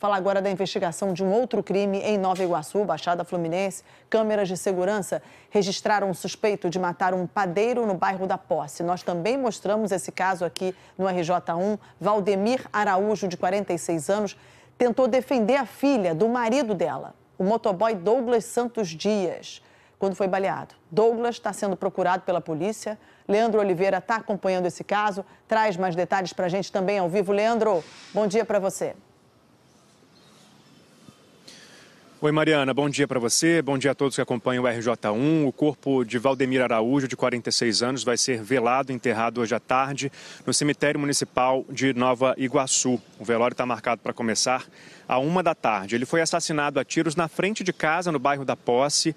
Fala agora da investigação de um outro crime em Nova Iguaçu, Baixada Fluminense. Câmeras de segurança registraram um suspeito de matar um padeiro no bairro da Posse. Nós também mostramos esse caso aqui no RJ1. Valdemir Araújo, de 46 anos, tentou defender a filha do marido dela, o motoboy Douglas Santos Dias, quando foi baleado. Douglas está sendo procurado pela polícia. Leandro Oliveira está acompanhando esse caso. Traz mais detalhes para a gente também ao vivo. Leandro, bom dia para você. Oi, Mariana, bom dia para você, bom dia a todos que acompanham o RJ1. O corpo de Valdemir Araújo, de 46 anos, vai ser velado, enterrado hoje à tarde no cemitério municipal de Nova Iguaçu. O velório está marcado para começar à uma da tarde. Ele foi assassinado a tiros na frente de casa, no bairro da Posse,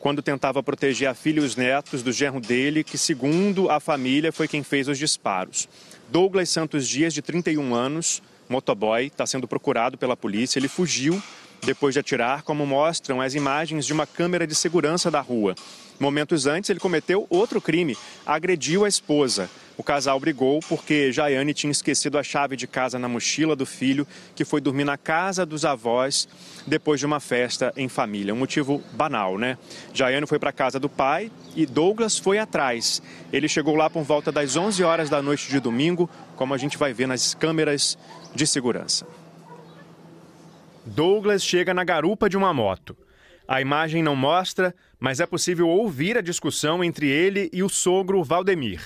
quando tentava proteger a filha e os netos do genro dele, que, segundo a família, foi quem fez os disparos. Douglas Santos Dias, de 31 anos, motoboy, está sendo procurado pela polícia. Ele fugiu depois de atirar, como mostram as imagens de uma câmera de segurança da rua. Momentos antes, ele cometeu outro crime: agrediu a esposa. O casal brigou porque Jaiane tinha esquecido a chave de casa na mochila do filho, que foi dormir na casa dos avós depois de uma festa em família. Um motivo banal, né? Jaiane foi para a casa do pai e Douglas foi atrás. Ele chegou lá por volta das 11 horas da noite de domingo, como a gente vai ver nas câmeras de segurança. Douglas chega na garupa de uma moto. A imagem não mostra, mas é possível ouvir a discussão entre ele e o sogro Valdemir.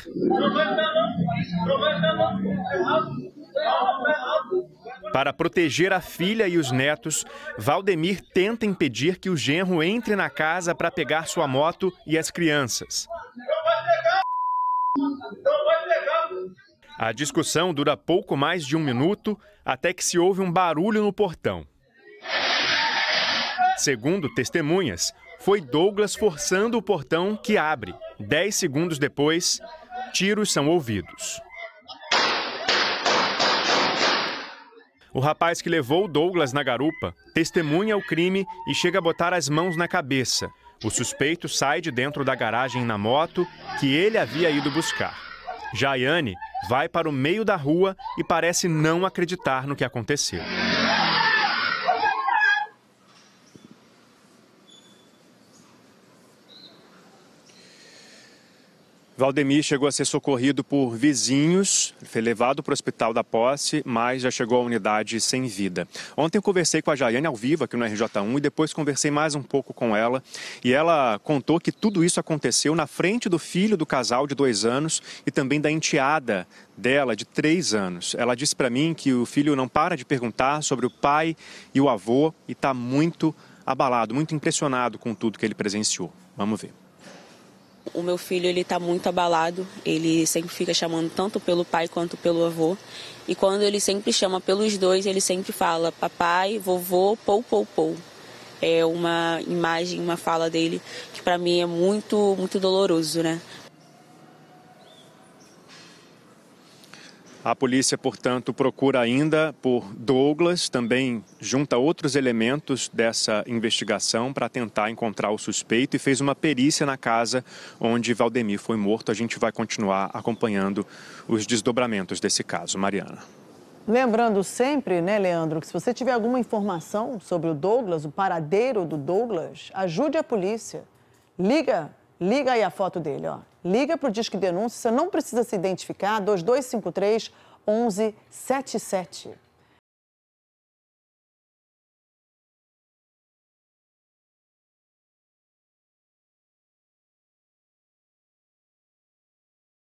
Para proteger a filha e os netos, Valdemir tenta impedir que o genro entre na casa para pegar sua moto e as crianças. A discussão dura pouco mais de um minuto até que se ouve um barulho no portão. Segundo testemunhas, foi Douglas forçando o portão que abre. Dez segundos depois, tiros são ouvidos. O rapaz que levou Douglas na garupa testemunha o crime e chega a botar as mãos na cabeça. O suspeito sai de dentro da garagem na moto que ele havia ido buscar. Jaiane vai para o meio da rua e parece não acreditar no que aconteceu. Valdemir chegou a ser socorrido por vizinhos, foi levado para o hospital da posse, mas já chegou à unidade sem vida. Ontem eu conversei com a Jaiane ao vivo aqui no RJ1 e depois conversei mais um pouco com ela. E ela contou que tudo isso aconteceu na frente do filho do casal de dois anos e também da enteada dela de três anos. Ela disse para mim que o filho não para de perguntar sobre o pai e o avô e está muito abalado, muito impressionado com tudo que ele presenciou. Vamos ver o meu filho ele está muito abalado. Ele sempre fica chamando tanto pelo pai quanto pelo avô. E quando ele sempre chama pelos dois, ele sempre fala papai, vovô, pou, pou, pou. É uma imagem, uma fala dele que para mim é muito, muito doloroso, né? A polícia, portanto, procura ainda por Douglas, também junta outros elementos dessa investigação para tentar encontrar o suspeito e fez uma perícia na casa onde Valdemir foi morto. A gente vai continuar acompanhando os desdobramentos desse caso. Mariana. Lembrando sempre, né, Leandro, que se você tiver alguma informação sobre o Douglas, o paradeiro do Douglas, ajude a polícia. Liga Liga aí a foto dele, ó. Liga para o Disque Denúncia, você não precisa se identificar, 2253 1177.